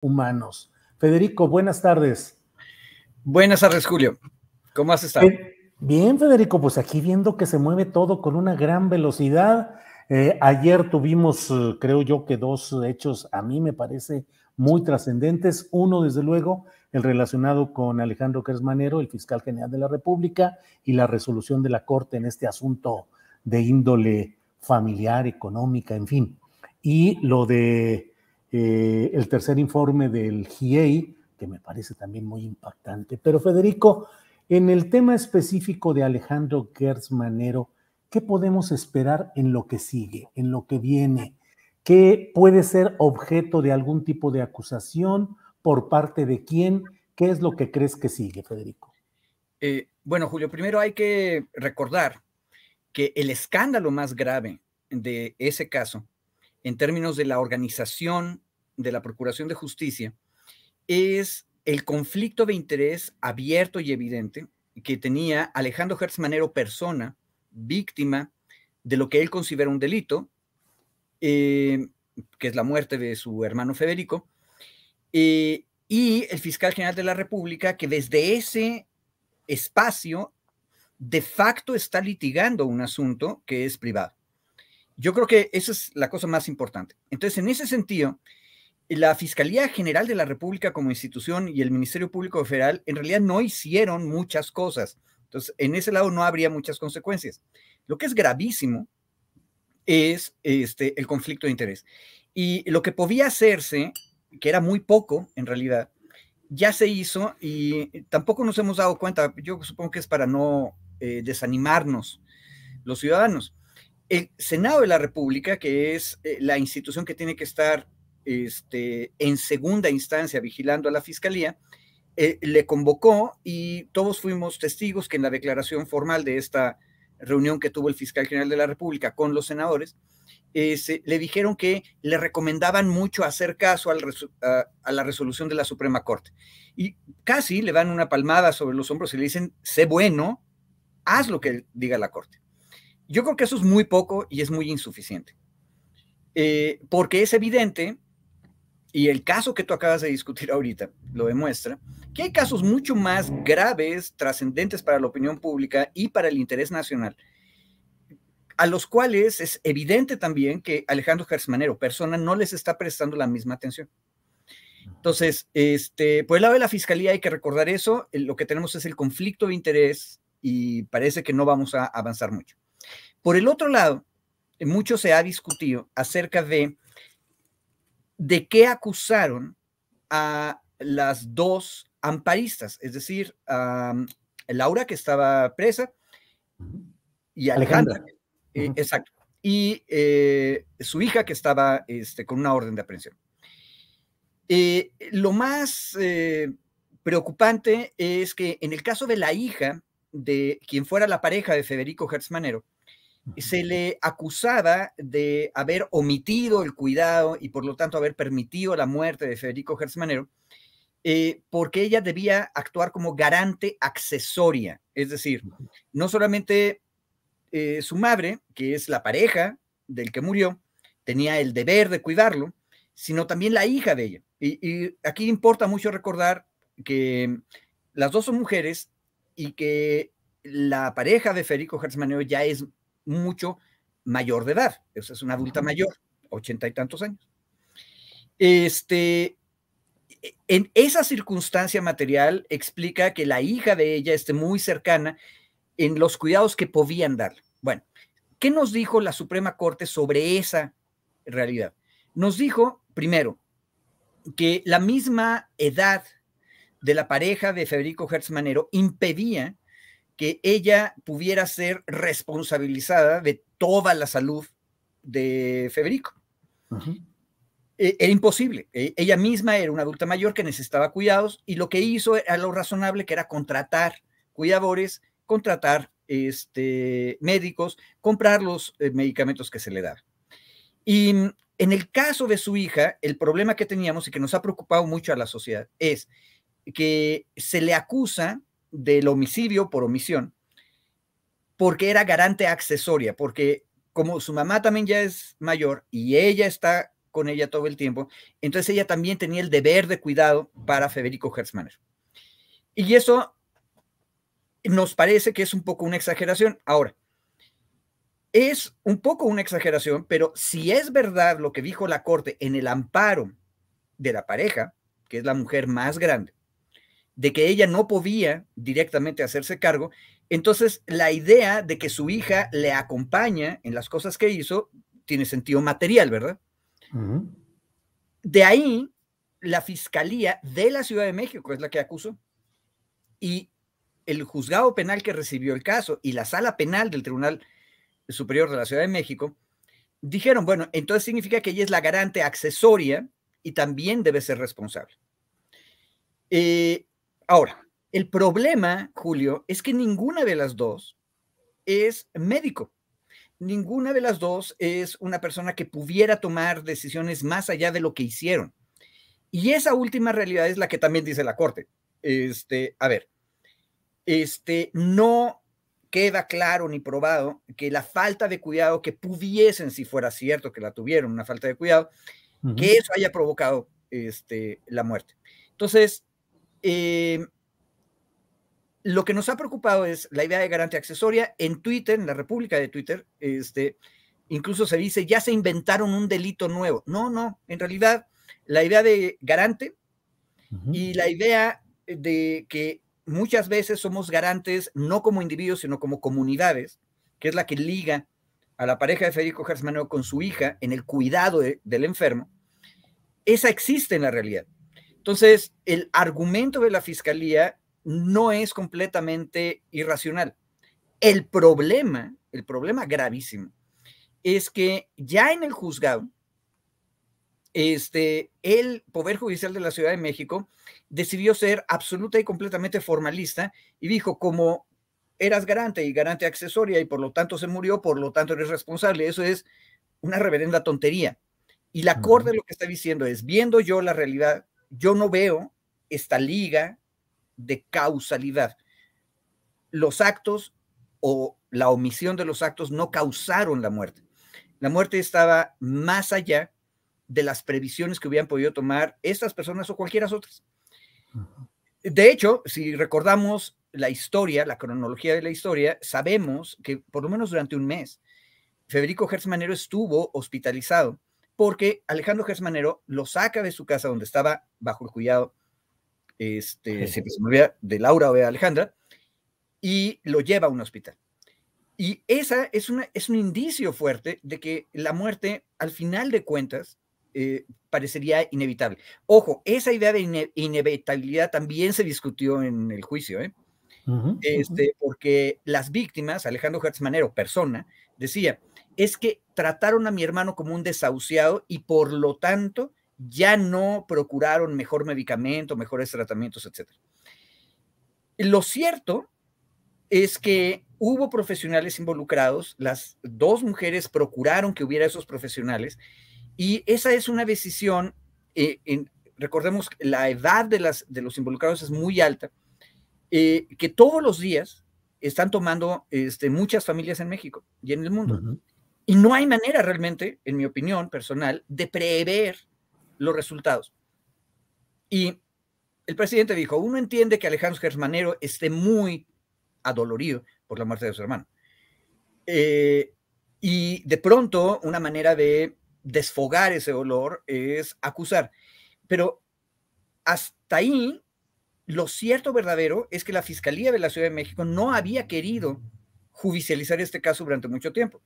humanos. Federico, buenas tardes. Buenas tardes, Julio. ¿Cómo has estado? Bien, Federico, pues aquí viendo que se mueve todo con una gran velocidad. Eh, ayer tuvimos, eh, creo yo, que dos hechos, a mí me parece, muy trascendentes. Uno, desde luego, el relacionado con Alejandro Cresmanero, el fiscal general de la República, y la resolución de la Corte en este asunto de índole familiar, económica, en fin. Y lo de eh, el tercer informe del GIEI, que me parece también muy impactante. Pero Federico, en el tema específico de Alejandro Gertz Manero, ¿qué podemos esperar en lo que sigue, en lo que viene? ¿Qué puede ser objeto de algún tipo de acusación? ¿Por parte de quién? ¿Qué es lo que crees que sigue, Federico? Eh, bueno, Julio, primero hay que recordar que el escándalo más grave de ese caso en términos de la organización de la Procuración de Justicia es el conflicto de interés abierto y evidente que tenía Alejandro Hertz Manero persona, víctima de lo que él considera un delito, eh, que es la muerte de su hermano Federico, eh, y el fiscal general de la República, que desde ese espacio de facto está litigando un asunto que es privado. Yo creo que esa es la cosa más importante. Entonces, en ese sentido, la Fiscalía General de la República como institución y el Ministerio Público Federal en realidad no hicieron muchas cosas. Entonces, en ese lado no habría muchas consecuencias. Lo que es gravísimo es este, el conflicto de interés. Y lo que podía hacerse, que era muy poco en realidad, ya se hizo y tampoco nos hemos dado cuenta, yo supongo que es para no eh, desanimarnos los ciudadanos, el Senado de la República, que es eh, la institución que tiene que estar este, en segunda instancia vigilando a la Fiscalía, eh, le convocó y todos fuimos testigos que en la declaración formal de esta reunión que tuvo el fiscal general de la República con los senadores, este, le dijeron que le recomendaban mucho hacer caso a, a, la resolución de la Suprema Corte. Y casi le dan una palmada sobre los hombros y le dicen, sé bueno, haz lo que diga la Corte. Yo creo que eso es muy poco y es muy insuficiente. Eh, porque es evidente, y el caso que tú acabas de discutir ahorita lo demuestra, que hay casos mucho más graves, trascendentes para la opinión pública y para el interés nacional, a los cuales es evidente también que Alejandro Gersmanero, persona, no les está prestando la misma atención. Entonces, este, por el lado de la fiscalía hay que recordar eso, lo que tenemos es el conflicto de interés y parece que no vamos a avanzar mucho. Por el otro lado, eh, mucho se ha discutido acerca de de qué acusaron a las dos amparistas, es decir, a Laura que estaba presa y Alejandra. Alejandra. Eh, exacto. Y eh, su hija que estaba este, con una orden de aprehensión. lo más preocupante es que en el caso de la hija de quien fuera la pareja de Federico Hertzmanero, se le acusaba de haber omitido el cuidado y por lo tanto haber permitido la muerte de Federico Gersmanero, eh, porque ella debía actuar como garante accesoria, es decir, no solamente eh, su madre, que es la pareja del que murió, tenía el deber de cuidarlo, sino también la hija de ella. Y, aquí importa mucho recordar que mm, las dos son mujeres y que la pareja de Federico Gersmanero ya es mucho mayor de edad, es una adulta mayor, ochenta y tantos años. Este, e, en esa circunstancia material explica que la hija de ella esté muy cercana en los cuidados que podían dar Bueno, ¿qué nos dijo la Suprema Corte sobre esa realidad? Nos dijo, primero, que la misma edad de la pareja de Federico Hertz Manero impedía que ella pudiera ser responsabilizada de toda la salud de Federico. E, era imposible. E, ella misma era una adulta mayor que necesitaba cuidados y lo que hizo era lo razonable, que era contratar cuidadores, contratar este, médicos, comprar los eh, medicamentos que se le daban. Y mm, en el caso de su hija, el problema que teníamos y que nos ha preocupado mucho a la sociedad es que se le acusa del homicidio por omisión, porque era garante accesoria, porque como su mamá también ya es mayor y ella está con ella todo el tiempo, entonces ella también tenía el deber de cuidado para Federico Herzmanner Y eso nos parece que es un poco una exageración. Ahora, es un poco una exageración, pero si es verdad lo que dijo la Corte en el amparo de la pareja, que es la mujer más grande, de que ella no podía directamente hacerse cargo, entonces la idea de que su hija le acompaña en las cosas que hizo tiene sentido material, ¿verdad? De ahí, la Fiscalía de la Ciudad de México es la que acusó y el juzgado penal que recibió el caso y la sala penal del Tribunal Superior de la Ciudad de México dijeron, bueno, entonces significa que ella es la garante accesoria y también debe ser responsable. Eh, Ahora, el problema, Julio, es que ninguna de las dos es médico. Ninguna de las dos es una persona que pudiera tomar decisiones más allá de lo que hicieron. Y esa última realidad es la que también dice la Corte. Este, a ver, este, no queda claro ni probado que la falta de cuidado que pudiesen, si fuera cierto que la tuvieron, una falta de cuidado, que eso haya provocado este, la muerte. Entonces, eh, lo que nos ha preocupado es la idea de garante accesoria. En Twitter, en la República de Twitter, este, incluso se dice, ya se inventaron un delito nuevo. No, no, en realidad la idea de garante y la idea de que muchas veces somos garantes no como individuos, sino como comunidades, que es la que liga a la pareja de Federico Gersmaneo con su hija en el cuidado del enfermo, esa existe en la realidad. Entonces, el argumento de la fiscalía no es completamente irracional. El problema, el problema gravísimo, es que ya en el juzgado, este, el Poder Judicial de la Ciudad de México decidió ser absoluta y completamente formalista y dijo, como eras garante y garante accesoria y por lo tanto se murió, por lo tanto eres responsable. Eso es una reverenda tontería. Y la Corte lo que está diciendo es, viendo yo la realidad yo no veo esta liga de causalidad. Los actos o la omisión de los actos no causaron la muerte. La muerte estaba más allá de las previsiones que hubieran podido tomar estas personas o cualquiera otras. De hecho, si recordamos la historia, la cronología de la historia, sabemos que por lo menos durante un mes, Federico Manero estuvo hospitalizado porque Alejandro Gersmanero lo saca de su casa donde estaba bajo el cuidado este, de Laura o de Alejandra, y lo lleva a un hospital. Y esa es, una, es un indicio fuerte de que la muerte, al final de cuentas, eh, parecería inevitable. Ojo, esa idea de inevitabilidad también se discutió en el juicio, ¿eh? este, porque las víctimas, Alejandro Hertzmanero, persona, Decía, es que trataron a mi hermano como un desahuciado y por lo tanto ya no procuraron mejor medicamento, mejores tratamientos, etc. Lo cierto es que hubo profesionales involucrados, las dos mujeres procuraron que hubiera esos profesionales y esa es una decisión, eh, recordemos la edad de, las, de los involucrados es muy alta, eh, que todos los días están tomando este, muchas familias en México y en el mundo. Y no hay manera realmente, en mi opinión personal, de prever los resultados. Y el presidente dijo, uno entiende que Alejandro Germanero esté muy adolorido por la muerte de su hermano. Eh, y de pronto una manera de desfogar ese dolor es acusar. Pero hasta ahí lo cierto verdadero es que la Fiscalía de la Ciudad de México no había querido judicializar este caso durante mucho tiempo.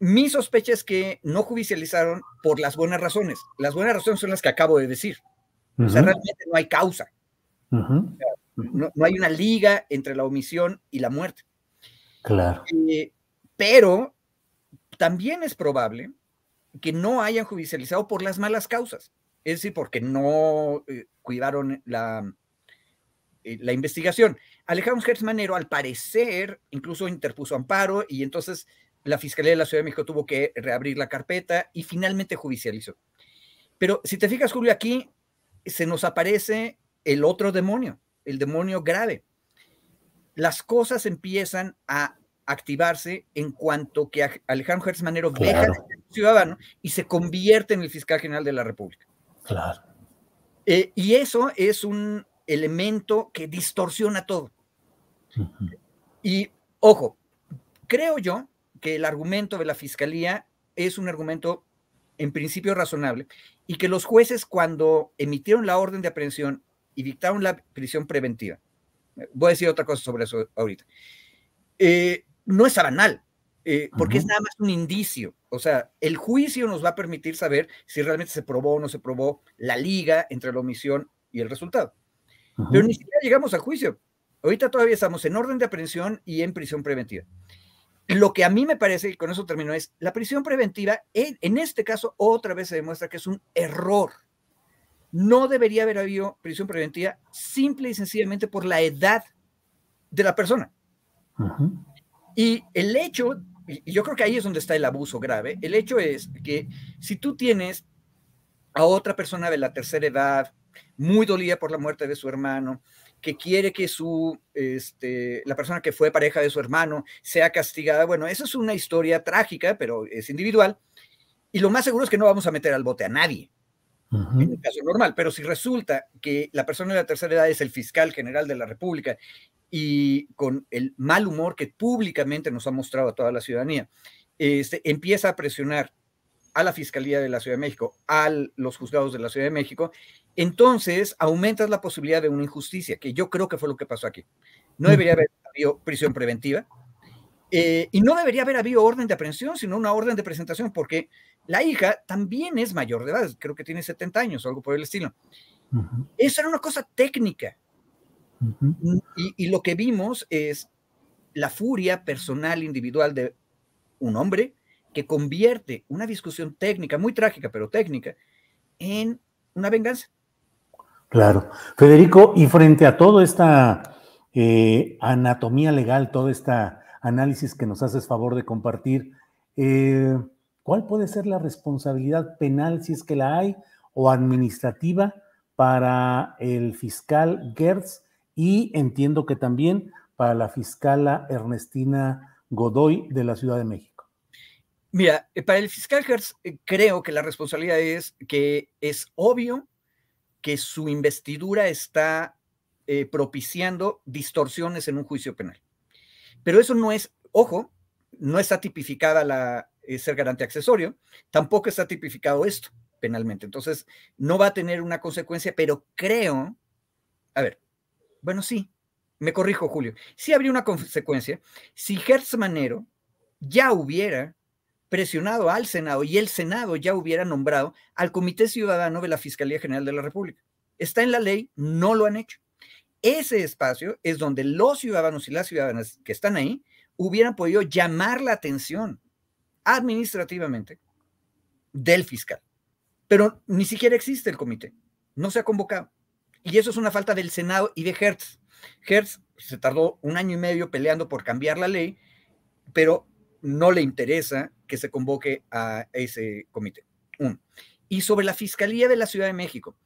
Mi sospecha es que no judicializaron por las buenas razones. Las buenas razones son las que acabo de decir. O sea, realmente no hay causa. no, hay una liga entre la omisión y la muerte. Claro. Eh, pero también es probable que no hayan judicializado por las malas causas es decir, porque no eh, cuidaron la, mm, eh, la, investigación. Alejandro Manero, al parecer, incluso interpuso amparo y entonces la Fiscalía de la Ciudad de México tuvo que reabrir la carpeta y finalmente judicializó. Pero si te fijas, Julio, aquí se nos aparece el otro demonio, el demonio grave. Las cosas empiezan a activarse en cuanto que Alejandro Gersmanero Manero deja de ser ciudadano y se convierte en el fiscal general de la República. Claro. Eh, y eso es un elemento que distorsiona todo. Y ojo, creo yo que el argumento de la fiscalía es un argumento en principio razonable y que los jueces cuando emitieron la orden de aprehensión y dictaron la prisión preventiva, eh, voy a decir otra cosa sobre eso ahorita, eh, no es banal. Eh, porque es nada más un indicio. O sea, el juicio nos va a permitir saber si realmente se probó o no se probó la liga entre la omisión y el resultado. Pero ni siquiera llegamos al juicio. Ahorita todavía estamos en orden de aprehensión y en prisión preventiva. Lo que a mí me parece, y con eso termino, es la prisión preventiva, en, este caso, otra vez se demuestra que es un error. No debería haber habido prisión preventiva simple y sencillamente por la edad de la persona. Y el hecho y yo creo que ahí es donde está el abuso grave. El hecho es que si tú tienes a otra persona de la tercera edad, muy dolida por la muerte de su hermano, que quiere que su, este, la persona que fue pareja de su hermano sea castigada, bueno, esa es una historia trágica, pero es individual. Y lo más seguro es que no vamos a meter al bote a nadie. En el caso normal, pero si resulta que la persona de la tercera edad es el fiscal general de la República y con el mal humor que públicamente nos ha mostrado a toda la ciudadanía, este, empieza a presionar a la Fiscalía de la Ciudad de México, a los juzgados de la Ciudad de México, entonces aumentas la posibilidad de una injusticia, que yo creo que fue lo que pasó aquí. No debería haber habido prisión preventiva eh, y no debería haber habido orden de aprehensión, sino una orden de presentación, porque la hija también es mayor de edad, creo que tiene 70 años o algo por el estilo. Eso era una cosa técnica. y, lo que vimos es la furia personal individual de un hombre que convierte una discusión técnica, muy trágica, pero técnica, en una venganza. Claro. Federico, y frente a toda esta eh, anatomía legal, todo este análisis que nos haces favor de compartir, eh, ¿Cuál puede ser la responsabilidad penal, si es que la hay, o administrativa para el fiscal Gertz y entiendo que también para la fiscala Ernestina Godoy de la Ciudad de México? Mira, eh, para el fiscal Gertz eh, creo que la responsabilidad es que es obvio que su investidura está eh, propiciando distorsiones en un juicio penal. Pero eso no es, ojo, no está tipificada la, eh, ser garante accesorio, tampoco está tipificado esto penalmente. Entonces, no va a tener una consecuencia, pero creo, a ver, bueno, sí, me corrijo, Julio, sí habría una consecuencia si Hertz Manero ya hubiera presionado al Senado y el Senado ya hubiera nombrado al Comité Ciudadano de la Fiscalía General de la República. Está en la ley, no lo han hecho. Ese espacio es donde los ciudadanos y las ciudadanas que están ahí hubieran podido llamar la atención administrativamente del fiscal. Pero ni siquiera existe el comité, no se ha convocado. Y eso es una falta del Senado y de Hertz. Hertz se tardó un año y medio peleando por cambiar la ley, pero no le interesa que se convoque a ese comité. Y sobre la Fiscalía de la Ciudad de México,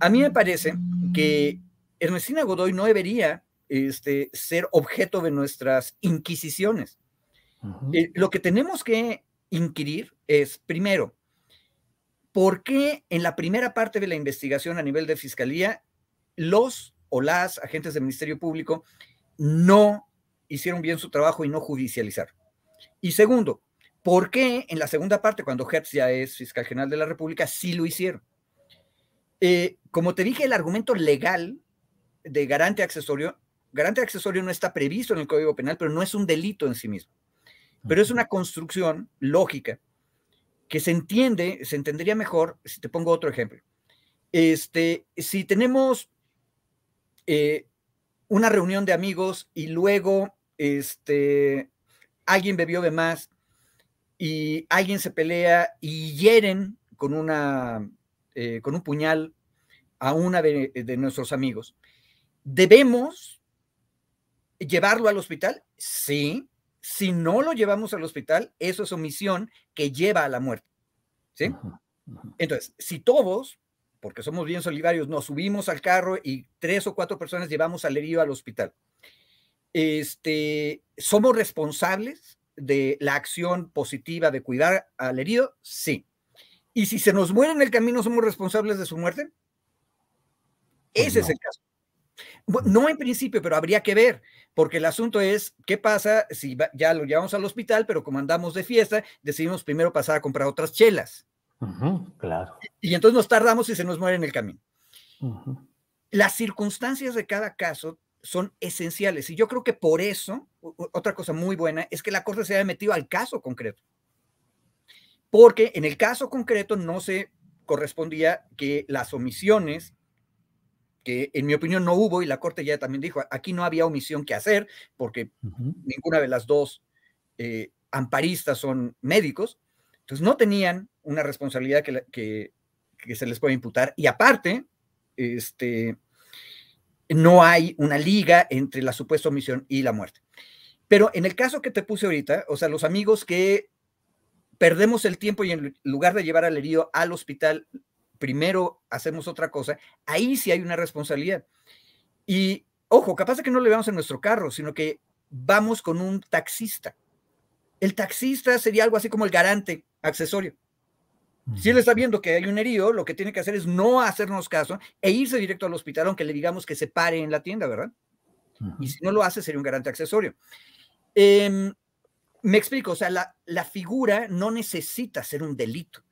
a mí me parece que Ernestina Godoy no debería este, ser objeto de nuestras inquisiciones. Eh, lo que tenemos que inquirir es, primero, ¿por qué en la primera parte de la investigación a nivel de fiscalía los o las agentes del Ministerio Público no hicieron bien su trabajo y no judicializar? Y segundo, ¿por qué en la segunda parte, cuando Hertz ya es fiscal general de la República, sí lo hicieron? Eh, como te dije, el argumento legal de garante accesorio, garante accesorio no está previsto en el Código Penal, pero no es un delito en sí mismo pero es una construcción lógica que se entiende, se entendería mejor si te pongo otro ejemplo. Este, si tenemos eh, una reunión de amigos y luego este, alguien bebió de más y alguien se pelea y hieren con, una, eh, con un puñal a una de, de nuestros amigos, ¿debemos llevarlo al hospital? Sí, si no lo llevamos al hospital, eso es omisión que lleva a la muerte. ¿Sí? Entonces, si todos, porque somos bien solidarios, nos subimos al carro y tres o cuatro personas llevamos al herido al hospital, este, ¿somos responsables de la acción positiva de cuidar al herido? Sí. ¿Y si se nos muere en el camino, somos responsables de su muerte? Pues Ese es el caso. No en principio, pero habría que ver, porque el asunto es qué pasa si ya lo llevamos al hospital, pero como andamos de fiesta, decidimos primero pasar a comprar otras chelas. claro. Y entonces nos tardamos y se nos muere en el camino. Las circunstancias de cada caso son esenciales y yo creo que por eso, otra cosa muy buena, es que la Corte se haya metido al caso concreto. Porque en el caso concreto no se correspondía que las omisiones que en mi opinión no hubo y la Corte ya también dijo, aquí no había omisión que hacer porque ninguna de las dos eh, amparistas son médicos, entonces no tenían una responsabilidad que, se les puede imputar y aparte, este, no hay una liga entre la supuesta omisión y la muerte. Pero en el caso que te puse ahorita, o sea, los amigos que perdemos el tiempo y en lugar de llevar al herido al hospital, primero hacemos otra cosa, ahí sí hay una responsabilidad. Y ojo, capaz de que no le veamos en nuestro carro, sino que vamos con un taxista. El taxista sería algo así como el garante accesorio. Si él está viendo que hay un herido, lo que tiene que hacer es no hacernos caso e irse directo al hospital, aunque le digamos que se pare en la tienda, ¿verdad? Y si no lo hace, sería un garante accesorio. Em, me explico, o sea, la figura no necesita ser un delito.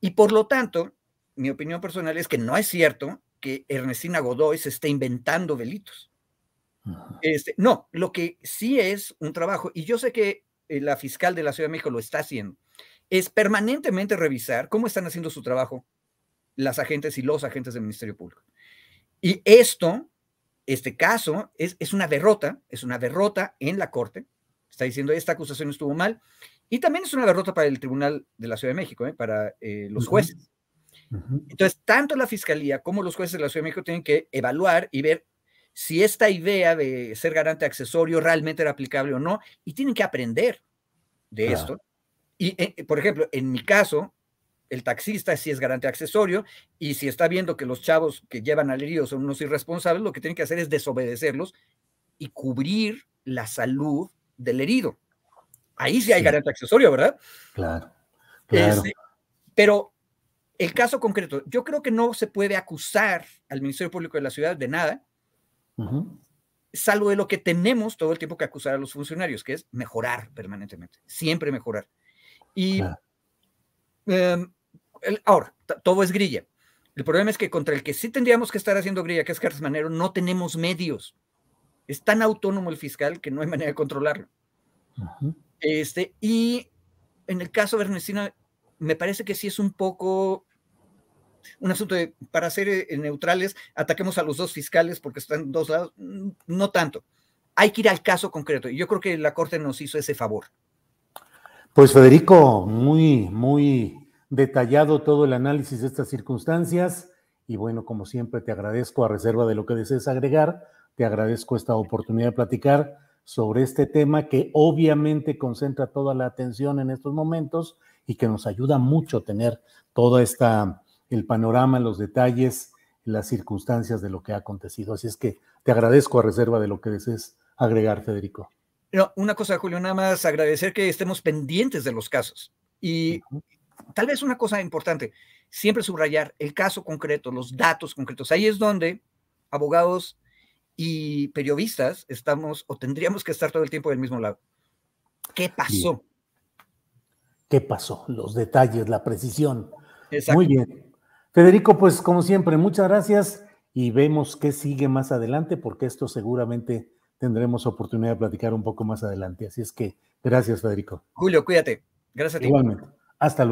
Y por lo tanto, mi opinión personal es que no es cierto que Ernestina Godoy se esté inventando delitos. Este, no, lo que sí es un trabajo, y yo sé que eh, la fiscal de la Ciudad de México lo está haciendo, es permanentemente revisar cómo están haciendo su trabajo las agentes y los agentes del Ministerio Público. Y esto, este caso, es, es una derrota, es una derrota en la Corte. Está diciendo, esta acusación estuvo mal. Y también es una derrota para el Tribunal de la Ciudad de México, ¿eh? para eh, los jueces. Entonces, tanto la fiscalía como los jueces de la Ciudad de México tienen que evaluar y ver si esta idea de ser garante accesorio realmente era aplicable o no, y tienen que aprender de esto. Y, eh, eh, por ejemplo, en mi caso, el taxista sí es garante accesorio, y si está viendo que los chavos que llevan al herido son unos irresponsables, lo que tienen que hacer es desobedecerlos y cubrir la salud del herido. Ahí sí hay garante accesorio, ¿verdad? Claro. Este, pero el caso concreto, yo creo que no se puede acusar al Ministerio Público de la Ciudad de nada, salvo de lo que tenemos todo el tiempo que acusar a los funcionarios, que es mejorar permanentemente, siempre mejorar. Y em, ahora, todo es grilla. El problema es que contra el que sí tendríamos que estar haciendo grilla, que es Carlos Manero, no tenemos medios. Es tan autónomo el fiscal que no hay manera de controlarlo. este, y en el caso de me parece que sí es un poco un asunto de, para ser eh, neutrales, ataquemos a los dos fiscales porque están dos lados, mm, no tanto. Hay que ir al caso concreto. Y yo creo que la Corte nos hizo ese favor. Pues Federico, muy, muy detallado todo el análisis de estas circunstancias. Y bueno, como siempre, te agradezco a reserva de lo que desees agregar, te agradezco esta oportunidad de platicar sobre este tema que obviamente concentra toda la atención en estos momentos y que nos ayuda mucho tener toda esta el panorama, los detalles, las circunstancias de lo que ha acontecido. Así es que te agradezco a reserva de lo que desees agregar, Federico. una cosa, Julio, nada más agradecer que estemos pendientes de los casos. Y tal vez una cosa importante, siempre subrayar el caso concreto, los datos concretos. Ahí es donde abogados y periodistas estamos o tendríamos que estar todo el tiempo del mismo lado. ¿Qué pasó? ¿Qué pasó? Los detalles, la precisión. Muy bien. Federico, pues como siempre, muchas gracias y vemos qué sigue más adelante, porque esto seguramente tendremos oportunidad de platicar un poco más adelante. Así es que gracias, Federico. Julio, cuídate. Gracias a ti. Igualmente. Hasta luego.